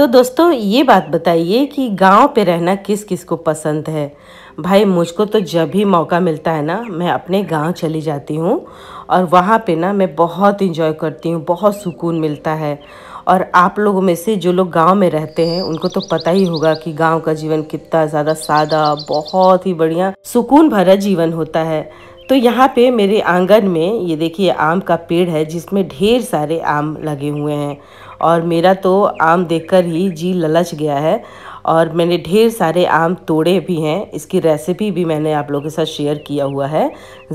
तो दोस्तों ये बात बताइए कि गांव पे रहना किस किस को पसंद है भाई मुझको तो जब भी मौका मिलता है ना मैं अपने गांव चली जाती हूँ और वहाँ पे ना मैं बहुत इन्जॉय करती हूँ बहुत सुकून मिलता है और आप लोगों में से जो लोग गांव में रहते हैं उनको तो पता ही होगा कि गांव का जीवन कितना ज़्यादा सादा बहुत ही बढ़िया सुकून भरा जीवन होता है तो यहाँ पे मेरे आंगन में ये देखिए आम का पेड़ है जिसमें ढेर सारे आम लगे हुए हैं और मेरा तो आम देखकर ही जी ललच गया है और मैंने ढेर सारे आम तोड़े भी हैं इसकी रेसिपी भी मैंने आप लोगों के साथ शेयर किया हुआ है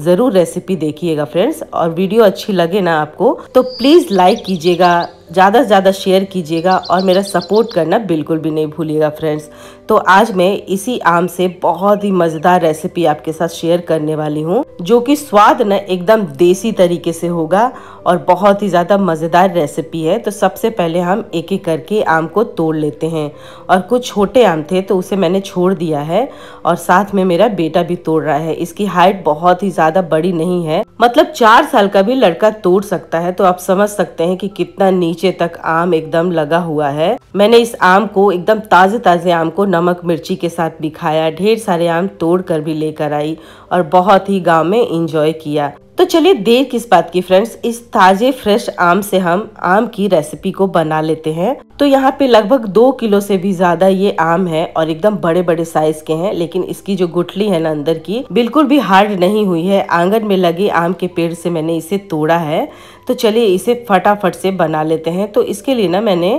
ज़रूर रेसिपी देखिएगा फ्रेंड्स और वीडियो अच्छी लगे ना आपको तो प्लीज़ लाइक कीजिएगा ज़्यादा से ज़्यादा शेयर कीजिएगा और मेरा सपोर्ट करना बिल्कुल भी नहीं भूलिएगा फ्रेंड्स तो आज मैं इसी आम से बहुत ही मज़ेदार रेसिपी आपके साथ शेयर करने वाली हूँ जो कि स्वाद न एकदम देसी तरीके से होगा और बहुत ही ज़्यादा मज़ेदार रेसिपी है तो सबसे पहले हम एक एक करके आम को तोड़ लेते हैं और कुछ छोटे आम थे तो उसे मैंने छोड़ दिया है और साथ में मेरा बेटा भी तोड़ रहा है इसकी हाइट बहुत ही ज़्यादा बड़ी नहीं है मतलब चार साल का भी लड़का तोड़ सकता है तो आप समझ सकते हैं कि कितना नीचे तक आम एकदम लगा हुआ है मैंने इस आम को एकदम ताज़े ताज़े आम को नमक मिर्ची के साथ भी खाया ढेर सारे आम तोड़ कर भी लेकर आई और बहुत ही गांव में इंजॉय किया तो चलिए देर किस बात की फ्रेंड्स इस ताज़े फ्रेश आम से हम आम की रेसिपी को बना लेते हैं तो यहाँ पे लगभग दो किलो से भी ज्यादा ये आम है और एकदम बड़े बड़े साइज के हैं लेकिन इसकी जो गुठली है ना अंदर की बिल्कुल भी हार्ड नहीं हुई है आंगन में लगे आम के पेड़ से मैंने इसे तोड़ा है तो चलिए इसे फटाफट से बना लेते हैं तो इसके लिए ना मैंने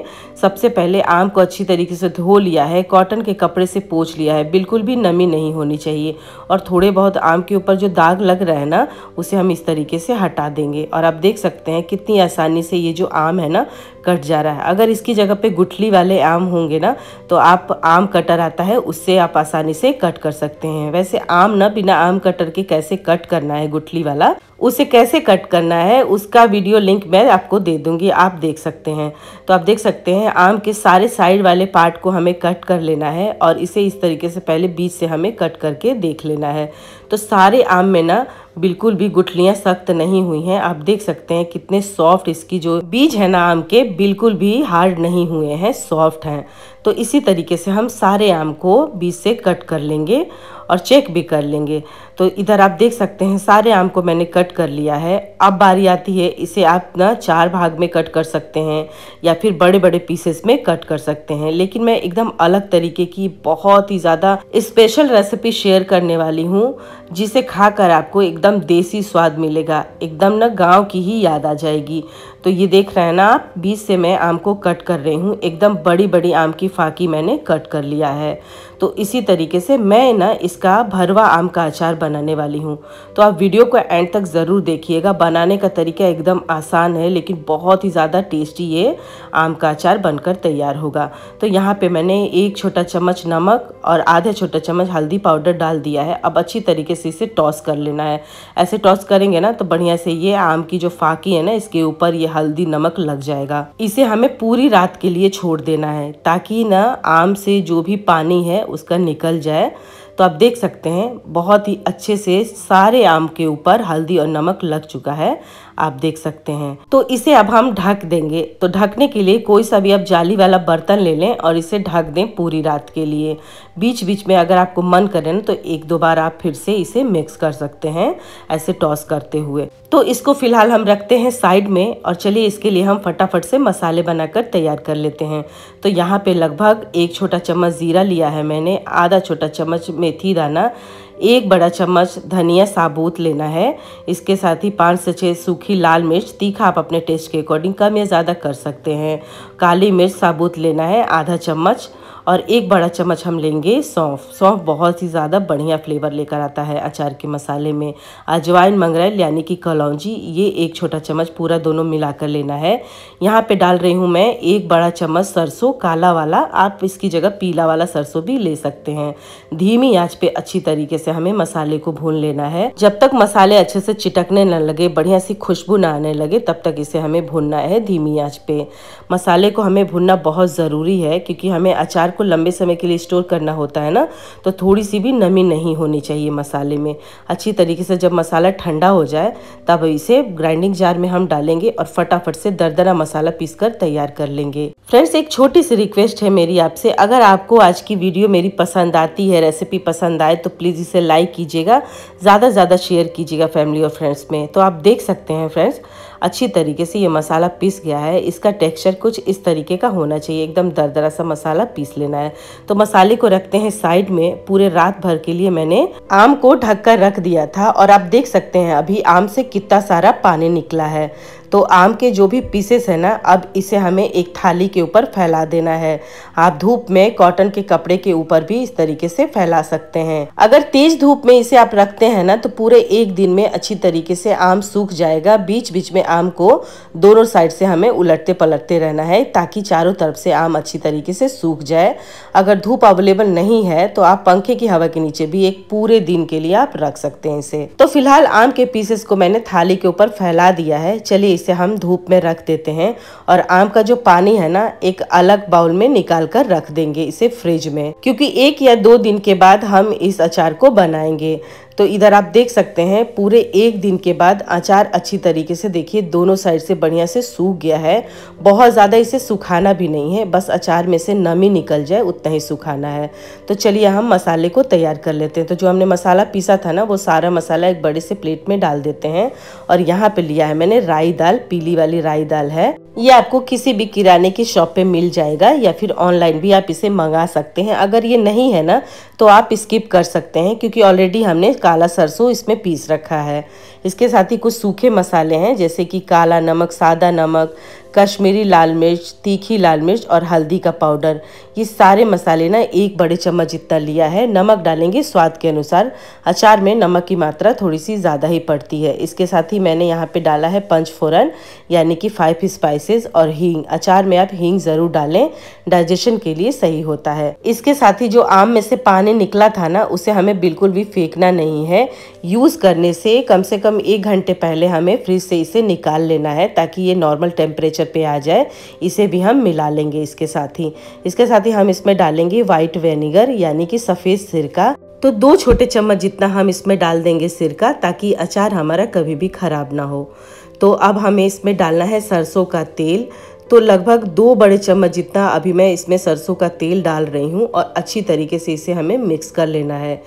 सबसे पहले आम को अच्छी तरीके से धो लिया है कॉटन के कपड़े से पोछ लिया है बिल्कुल भी नमी नहीं होनी चाहिए और थोड़े बहुत आम के ऊपर जो दाग लग रहा है ना उसे हम इस तरीके से हटा देंगे और आप देख सकते हैं कितनी आसानी से ये जो आम है ना कट जा रहा है अगर इसकी जगह जगह पे गुठली वाले आम होंगे ना तो आप आम कटर आता है उससे आप आसानी से कट कर सकते हैं वैसे आम ना बिना आम कटर के कैसे कट करना है गुठली वाला उसे कैसे कट करना है उसका वीडियो लिंक मैं आपको दे दूंगी आप देख सकते हैं तो आप देख सकते हैं आम के सारे साइड वाले पार्ट को हमें कट कर लेना है और इसे इस तरीके से पहले बीच से हमें कट करके देख लेना है तो सारे आम में ना बिल्कुल भी गुठलियाँ सख्त नहीं हुई हैं आप देख सकते हैं कितने सॉफ्ट इसकी जो बीज है ना आम के बिल्कुल भी हार्ड नहीं हुए हैं सॉफ्ट हैं तो इसी तरीके से हम सारे आम को बीज से कट कर लेंगे और चेक भी कर लेंगे तो इधर आप देख सकते हैं सारे आम को मैंने कट कर लिया है अब बारी आती है इसे आप ना चार भाग में कट कर सकते हैं या फिर बड़े बड़े पीसेस में कट कर सकते हैं लेकिन मैं एकदम अलग तरीके की बहुत ही ज़्यादा स्पेशल रेसिपी शेयर करने वाली हूँ जिसे खाकर आपको एकदम देसी स्वाद मिलेगा एकदम ना गाँव की ही याद आ जाएगी तो ये देख रहे हैं ना आप बीच से मैं आम को कट कर रही हूँ एकदम बड़ी बड़ी आम की फाकी मैंने कट कर लिया है तो इसी तरीके से मैं ना इसका भरवा आम का अचार बनाने वाली हूँ तो आप वीडियो को एंड तक ज़रूर देखिएगा बनाने का तरीका एकदम आसान है लेकिन बहुत ही ज़्यादा टेस्टी ये आम का अचार बनकर तैयार होगा तो यहाँ पे मैंने एक छोटा चम्मच नमक और आधा छोटा चम्मच हल्दी पाउडर डाल दिया है अब अच्छी तरीके से इसे टॉस कर लेना है ऐसे टॉस करेंगे ना तो बढ़िया से ये आम की जो फाकी है ना इसके ऊपर ये हल्दी नमक लग जाएगा इसे हमें पूरी रात के लिए छोड़ देना है ताकि ना आम से जो भी पानी है उसका निकल जाए तो आप देख सकते हैं बहुत ही अच्छे से सारे आम के ऊपर हल्दी और नमक लग चुका है आप देख सकते हैं तो इसे अब हम ढक देंगे तो ढकने के लिए कोई सा भी आप जाली वाला बर्तन ले लें और इसे ढक दें पूरी रात के लिए बीच बीच में अगर आपको मन करे ना तो एक दो बार आप फिर से इसे मिक्स कर सकते हैं ऐसे टॉस करते हुए तो इसको फिलहाल हम रखते हैं साइड में और चलिए इसके लिए हम फटाफट से मसाले बनाकर तैयार कर लेते हैं तो यहाँ पे लगभग एक छोटा चम्मच ज़ीरा लिया है मैंने आधा छोटा चम्मच मेथी दाना एक बड़ा चम्मच धनिया साबुत लेना है इसके साथ ही पाँच से छः सूखी लाल मिर्च तीखा आप अपने टेस्ट के अकॉर्डिंग कम या ज़्यादा कर सकते हैं काली मिर्च साबुत लेना है आधा चम्मच और एक बड़ा चम्मच हम लेंगे सौंफ सौंफ बहुत ही ज़्यादा बढ़िया फ्लेवर लेकर आता है अचार के मसाले में अजवाइन मंगरेल यानी कि कलौजी ये एक छोटा चम्मच पूरा दोनों मिलाकर लेना है यहाँ पे डाल रही हूँ मैं एक बड़ा चम्मच सरसों काला वाला आप इसकी जगह पीला वाला सरसों भी ले सकते हैं धीमी आँच पर अच्छी तरीके से हमें मसाले को भून लेना है जब तक मसाले अच्छे से चिटकने न लगे बढ़िया सी खुशबू न आने लगे तब तक इसे हमें भूनना है धीमी आँच पर मसाले को हमें भूनना बहुत ज़रूरी है क्योंकि हमें अचार आपको लंबे समय के लिए स्टोर करना होता है ना तो थोड़ी सी भी नमी नहीं होनी चाहिए मसाले में अच्छी तरीके से जब मसाला ठंडा हो जाए तब इसे ग्राइंडिंग जार में हम डालेंगे और फटाफट से दरदरा मसाला पीस कर तैयार कर लेंगे फ्रेंड्स एक छोटी सी रिक्वेस्ट है मेरी आपसे अगर आपको आज की वीडियो मेरी पसंद आती है रेसिपी पसंद आए तो प्लीज़ इसे लाइक कीजिएगा ज़्यादा से ज़्यादा शेयर कीजिएगा फैमिली और फ्रेंड्स में तो आप देख सकते हैं फ्रेंड्स अच्छी तरीके से ये मसाला पीस गया है इसका टेक्सचर कुछ इस तरीके का होना चाहिए एकदम दरदरा सा मसाला पीस लेना है तो मसाले को रखते हैं साइड में पूरे रात भर के लिए मैंने आम को ढककर रख दिया था और आप देख सकते हैं अभी आम से कितना सारा पानी निकला है तो आम के जो भी पीसेस है ना अब इसे हमें एक थाली के ऊपर फैला देना है आप धूप में कॉटन के कपड़े के ऊपर भी इस तरीके से फैला सकते हैं अगर तेज धूप में इसे आप रखते हैं ना तो पूरे एक दिन में अच्छी तरीके से आम सूख जाएगा बीच बीच में आम को दोनों साइड से हमें उलटते पलटते रहना है ताकि चारों तरफ से आम अच्छी तरीके से सूख जाए अगर धूप अवेलेबल नहीं है तो आप पंखे की हवा के नीचे भी एक पूरे दिन के लिए आप रख सकते हैं इसे तो फिलहाल आम के पीसेस को मैंने थाली के ऊपर फैला दिया है चलिए इसे हम धूप में रख देते हैं और आम का जो पानी है ना एक अलग बाउल में निकाल कर रख देंगे इसे फ्रिज में क्योंकि एक या दो दिन के बाद हम इस अचार को बनाएंगे तो इधर आप देख सकते हैं पूरे एक दिन के बाद अचार अच्छी तरीके से देखिए दोनों साइड से बढ़िया से सूख गया है बहुत ज़्यादा इसे सुखाना भी नहीं है बस अचार में से नमी निकल जाए उतना ही सुखाना है तो चलिए हम मसाले को तैयार कर लेते हैं तो जो हमने मसाला पीसा था ना वो सारा मसाला एक बड़े से प्लेट में डाल देते हैं और यहाँ पर लिया है मैंने राई दाल पीली वाली राई दाल है ये आपको किसी भी किराने की शॉप पे मिल जाएगा या फिर ऑनलाइन भी आप इसे मंगा सकते हैं अगर ये नहीं है ना तो आप स्किप कर सकते हैं क्योंकि ऑलरेडी हमने काला सरसों इसमें पीस रखा है इसके साथ ही कुछ सूखे मसाले हैं जैसे कि काला नमक सादा नमक कश्मीरी लाल मिर्च तीखी लाल मिर्च और हल्दी का पाउडर ये सारे मसाले ना एक बड़े चम्मच जितना लिया है नमक डालेंगे स्वाद के अनुसार अचार में नमक की मात्रा थोड़ी सी ज़्यादा ही पड़ती है इसके साथ ही मैंने यहाँ पे डाला है पंच फोरन यानी कि फाइव स्पाइसेस और हींग अचार में आप हींग ज़रूर डालें डाइजेशन के लिए सही होता है इसके साथ ही जो आम में से पानी निकला था ना उसे हमें बिल्कुल भी फेंकना नहीं है यूज़ करने से कम से कम एक घंटे पहले हमें फ्रिज से इसे निकाल लेना है ताकि ये नॉर्मल टेम्परेचर टेक्सचर पे आ जाए इसे भी हम मिला लेंगे इसके साथ ही इसके साथ ही हम इसमें डालेंगे व्हाइट वेनेगर यानी कि सफ़ेद सिरका तो दो छोटे चम्मच जितना हम इसमें डाल देंगे सिरका ताकि अचार हमारा कभी भी ख़राब ना हो तो अब हमें इसमें डालना है सरसों का तेल तो लगभग दो बड़े चम्मच जितना अभी मैं इसमें सरसों का तेल डाल रही हूँ और अच्छी तरीके से इसे हमें मिक्स कर लेना है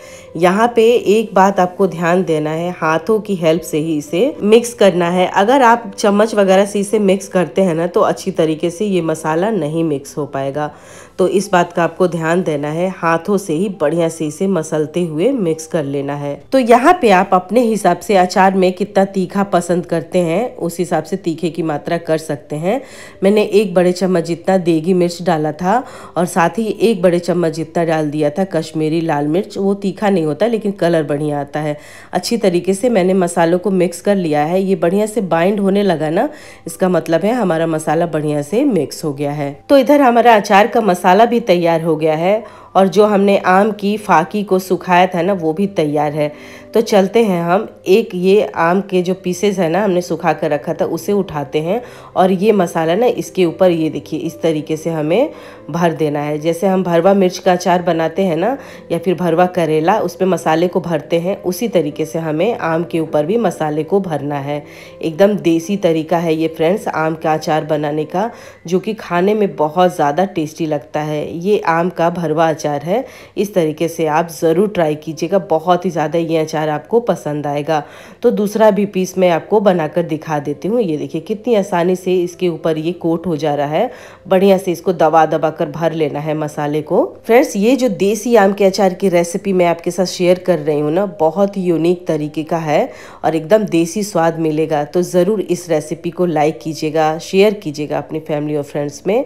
यहाँ पे एक बात आपको ध्यान देना है हाथों की हेल्प से ही इसे मिक्स करना है अगर आप चम्मच वगैरह से इसे मिक्स करते हैं ना तो अच्छी तरीके से ये मसाला नहीं मिक्स हो पाएगा तो इस बात का आपको ध्यान देना है हाथों से ही बढ़िया से इसे मसलते हुए मिक्स कर लेना है तो यहाँ पे आप अपने हिसाब से अचार में कितना तीखा पसंद करते हैं उस हिसाब से तीखे की मात्रा कर सकते हैं मैंने एक बड़े चम्मच जितना देगी मिर्च डाला था और साथ ही एक बड़े चम्मच जितना डाल दिया था कश्मीरी लाल मिर्च वो तीखा नहीं होता लेकिन कलर बढ़िया आता है अच्छी तरीके से मैंने मसालों को मिक्स कर लिया है ये बढ़िया से बाइंड होने लगा ना इसका मतलब है हमारा मसाला बढ़िया से मिक्स हो गया है तो इधर हमारा अचार का मसाला मसाला भी तैयार हो गया है और जो हमने आम की फाकी को सुखाया था ना वो भी तैयार है तो चलते हैं हम एक ये आम के जो पीसेस है ना हमने सुखा कर रखा था उसे उठाते हैं और ये मसाला ना इसके ऊपर ये देखिए इस तरीके से हमें भर देना है जैसे हम भरवा मिर्च का अचार बनाते हैं ना या फिर भरवा करेला उस पर मसाले को भरते हैं उसी तरीके से हमें आम के ऊपर भी मसाले को भरना है एकदम देसी तरीका है ये फ्रेंड्स आम का अचार बनाने का जो कि खाने में बहुत ज़्यादा टेस्टी लगता है ये आम का भरवा अचार है इस तरीके से आप ज़रूर ट्राई कीजिएगा बहुत ही ज़्यादा ये अचार आपको पसंद आएगा तो दूसरा भी पीस मैं आपको बनाकर दिखा देती हूँ ये देखिए कितनी आसानी से इसके ऊपर ये कोट हो जा रहा है बढ़िया से इसको दबा दबा कर भर लेना है मसाले को फ्रेंड्स ये जो देसी आम के अचार की रेसिपी मैं आपके साथ शेयर कर रही हूँ ना बहुत ही यूनिक तरीके का है और एकदम देसी स्वाद मिलेगा तो ज़रूर इस रेसिपी को लाइक कीजिएगा शेयर कीजिएगा अपनी फैमिली और फ्रेंड्स में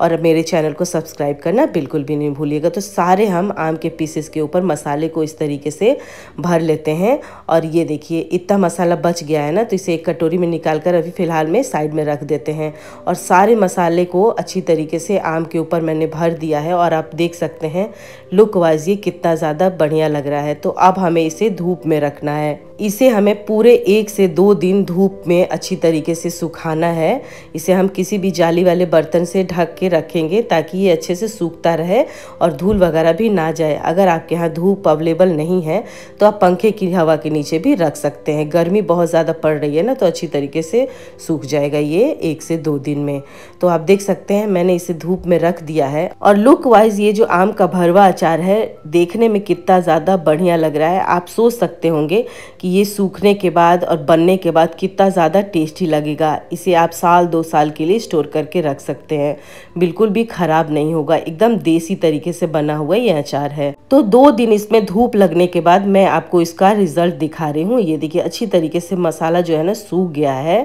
और मेरे चैनल को सब्सक्राइब करना बिल्कुल भी नहीं भूलिएगा तो सारे हम आम के पीसेस के ऊपर मसाले को इस तरीके से भर लेते हैं और ये देखिए इतना मसाला बच गया है ना तो इसे एक कटोरी में निकाल कर अभी फ़िलहाल में साइड में रख देते हैं और सारे मसाले को अच्छी तरीके से आम के ऊपर मैंने भर दिया है और आप देख सकते हैं लुक वाइज ये कितना ज़्यादा बढ़िया लग रहा है तो अब हमें इसे धूप में रखना है इसे हमें पूरे एक से दो दिन धूप में अच्छी तरीके से सुखाना है इसे हम किसी भी जाली वाले बर्तन से ढक के रखेंगे ताकि ये अच्छे से सूखता रहे और धूल वगैरह भी ना जाए अगर आपके यहाँ धूप अवेलेबल नहीं है तो आप पंखे की हवा के नीचे भी रख सकते हैं गर्मी बहुत ज़्यादा पड़ रही है ना तो अच्छी तरीके से सूख जाएगा ये एक से दो दिन में तो आप देख सकते हैं मैंने इसे धूप में रख दिया है और लुक वाइज ये जो आम का भरवा अचार है देखने में कितना ज़्यादा बढ़िया लग रहा है आप सोच सकते होंगे कि कि ये सूखने के बाद और बनने के बाद कितना ज़्यादा टेस्टी लगेगा इसे आप साल दो साल के लिए स्टोर करके रख सकते हैं बिल्कुल भी ख़राब नहीं होगा एकदम देसी तरीके से बना हुआ ये अचार है तो दो दिन इसमें धूप लगने के बाद मैं आपको इसका रिज़ल्ट दिखा रही हूँ ये देखिए अच्छी तरीके से मसाला जो है ना सूख गया है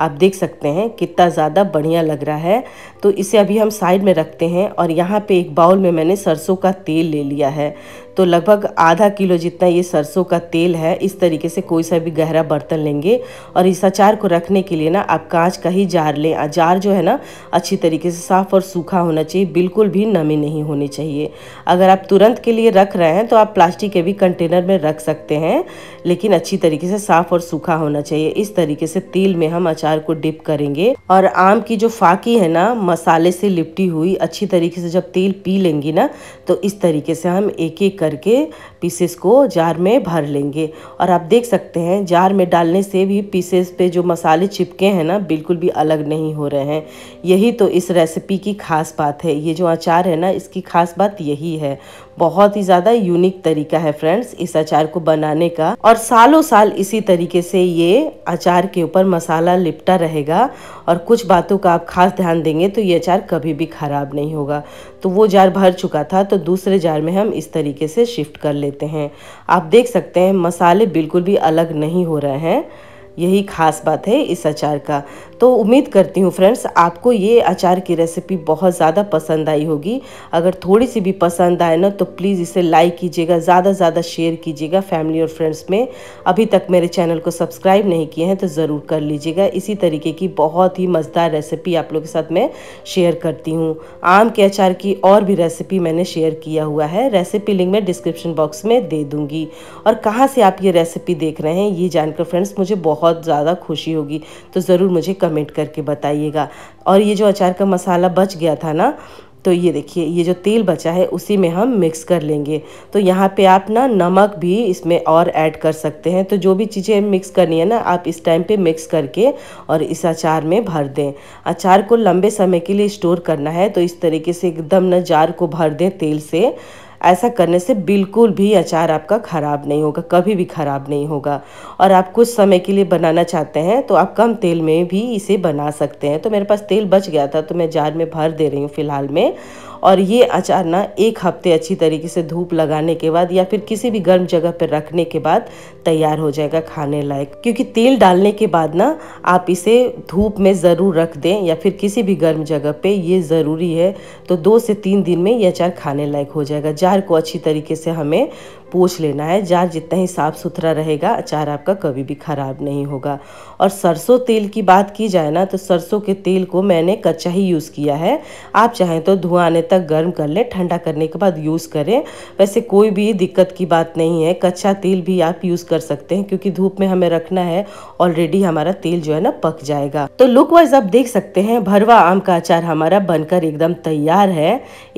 आप देख सकते हैं कितना ज़्यादा बढ़िया लग रहा है तो इसे अभी हम साइड में रखते हैं और यहाँ पे एक बाउल में मैंने सरसों का तेल ले लिया है तो लगभग आधा किलो जितना ये सरसों का तेल है इस तरीके से कोई सा भी गहरा बर्तन लेंगे और इस अचार को रखने के लिए ना आप कांच का ही जार लें जार जो है ना अच्छी तरीके से साफ़ और सूखा होना चाहिए बिल्कुल भी नमी नहीं होनी चाहिए अगर आप तुरंत के लिए रख रहे हैं तो आप प्लास्टिक के भी कंटेनर में रख सकते हैं लेकिन अच्छी तरीके से साफ़ और सूखा होना चाहिए इस तरीके से तेल में हम अचार को डिप करेंगे और आम की जो फाकी है ना मसाले से लिपटी हुई अच्छी तरीके से जब तेल पी लेंगी ना तो इस तरीके से हम एक एक करके पीसेस को जार में भर लेंगे और आप देख सकते हैं जार में डालने से भी पीसेस पे जो मसाले चिपके हैं ना बिल्कुल भी अलग नहीं हो रहे हैं यही तो इस रेसिपी की खास बात है ये जो अचार है ना इसकी खास बात यही है बहुत ही ज़्यादा यूनिक तरीका है फ्रेंड्स इस अचार को बनाने का और सालों साल इसी तरीके से ये अचार के ऊपर मसाला लिपटा रहेगा और कुछ बातों का आप खास ध्यान देंगे तो ये अचार कभी भी ख़राब नहीं होगा तो वो जार भर चुका था तो दूसरे जार में हम इस तरीके से शिफ्ट कर लेते हैं आप देख सकते हैं मसाले बिल्कुल भी अलग नहीं हो रहे हैं यही खास बात है इस अचार का तो उम्मीद करती हूँ फ्रेंड्स आपको ये अचार की रेसिपी बहुत ज़्यादा पसंद आई होगी अगर थोड़ी सी भी पसंद आए ना तो प्लीज़ इसे लाइक कीजिएगा ज़्यादा से ज़्यादा शेयर कीजिएगा फैमिली और फ्रेंड्स में अभी तक मेरे चैनल को सब्सक्राइब नहीं किए हैं तो ज़रूर कर लीजिएगा इसी तरीके की बहुत ही मज़ेदार रेसिपी आप लोग के साथ मैं शेयर करती हूँ आम के अचार की और भी रेसिपी मैंने शेयर किया हुआ है रेसिपी लिंक मैं डिस्क्रिप्शन बॉक्स में दे दूँगी और कहाँ से आप ये रेसिपी देख रहे हैं ये जानकर फ्रेंड्स मुझे बहुत बहुत ज़्यादा खुशी होगी तो ज़रूर मुझे कमेंट करके बताइएगा और ये जो अचार का मसाला बच गया था ना तो ये देखिए ये जो तेल बचा है उसी में हम मिक्स कर लेंगे तो यहाँ पे आप ना नमक भी इसमें और ऐड कर सकते हैं तो जो भी चीज़ें मिक्स करनी है ना आप इस टाइम पे मिक्स करके और इस अचार में भर दें अचार को लंबे समय के लिए स्टोर करना है तो इस तरीके से एकदम ना जार को भर दें तेल से ऐसा करने से बिल्कुल भी अचार आपका ख़राब नहीं होगा कभी भी ख़राब नहीं होगा और आप कुछ समय के लिए बनाना चाहते हैं तो आप कम तेल में भी इसे बना सकते हैं तो मेरे पास तेल बच गया था तो मैं जार में भर दे रही हूँ फ़िलहाल में और ये अचार ना एक हफ्ते अच्छी तरीके से धूप लगाने के बाद या फिर किसी भी गर्म जगह पर रखने के बाद तैयार हो जाएगा खाने लायक क्योंकि तेल डालने के बाद ना आप इसे धूप में ज़रूर रख दें या फिर किसी भी गर्म जगह पे ये ज़रूरी है तो दो से तीन दिन में ये अचार खाने लायक हो जाएगा जार को अच्छी तरीके से हमें पूछ लेना है जार जितना ही साफ़ सुथरा रहेगा अचार आपका कभी भी ख़राब नहीं होगा और सरसों तेल की बात की जाए ना तो सरसों के तेल को मैंने कच्चा ही यूज़ किया है आप चाहें तो धुआं आने तक गर्म कर लें ठंडा करने के बाद यूज़ करें वैसे कोई भी दिक्कत की बात नहीं है कच्चा तेल भी आप यूज़ कर सकते हैं क्योंकि धूप में हमें रखना है ऑलरेडी हमारा तेल जो है ना पक जाएगा तो लुक वाइज आप देख सकते हैं भरवा आम का अचार हमारा बनकर एकदम तैयार है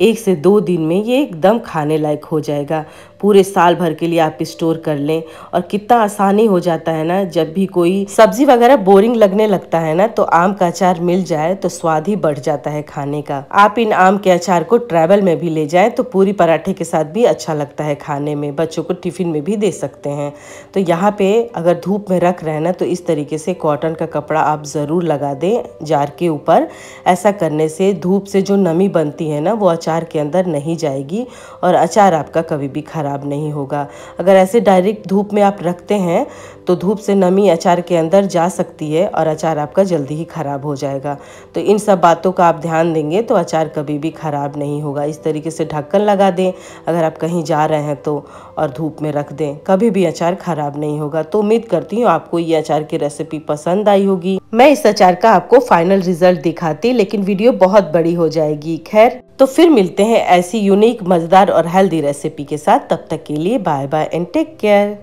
एक से दो दिन में ये एकदम खाने लायक हो जाएगा पूरे साल भर के लिए आप स्टोर कर लें और कितना आसानी हो जाता है ना जब भी कोई सब्जी वगैरह बोरिंग लगने लगता है ना तो आम का अचार मिल जाए तो स्वाद ही बढ़ जाता है खाने का आप इन आम के अचार को ट्रैवल में भी ले जाए तो पूरी पराठे के साथ भी अच्छा लगता है खाने में बच्चों को टिफिन में भी दे सकते हैं तो यहाँ पे अगर धूप में रख रहे हैं ना तो इस तरीके से कॉटन का कपड़ा आप ज़रूर लगा दें जार के ऊपर ऐसा करने से धूप से जो नमी बनती है ना वो अचार के अंदर नहीं जाएगी और अचार आपका कभी भी खराब ख़राब नहीं होगा अगर ऐसे डायरेक्ट धूप में आप रखते हैं तो धूप से नमी अचार के अंदर जा सकती है और अचार आपका जल्दी ही ख़राब हो जाएगा तो इन सब बातों का आप ध्यान देंगे तो अचार कभी भी ख़राब नहीं होगा इस तरीके से ढक्कन लगा दें अगर आप कहीं जा रहे हैं तो और धूप में रख दें कभी भी अचार ख़राब नहीं होगा तो उम्मीद करती हूँ आपको ये अचार की रेसिपी पसंद आई होगी मैं इस अचार का आपको फाइनल रिजल्ट दिखाती लेकिन वीडियो बहुत बड़ी हो जाएगी खैर तो फिर मिलते हैं ऐसी यूनिक मज़ेदार और हेल्दी रेसिपी के साथ तब तक के लिए bye bye and take care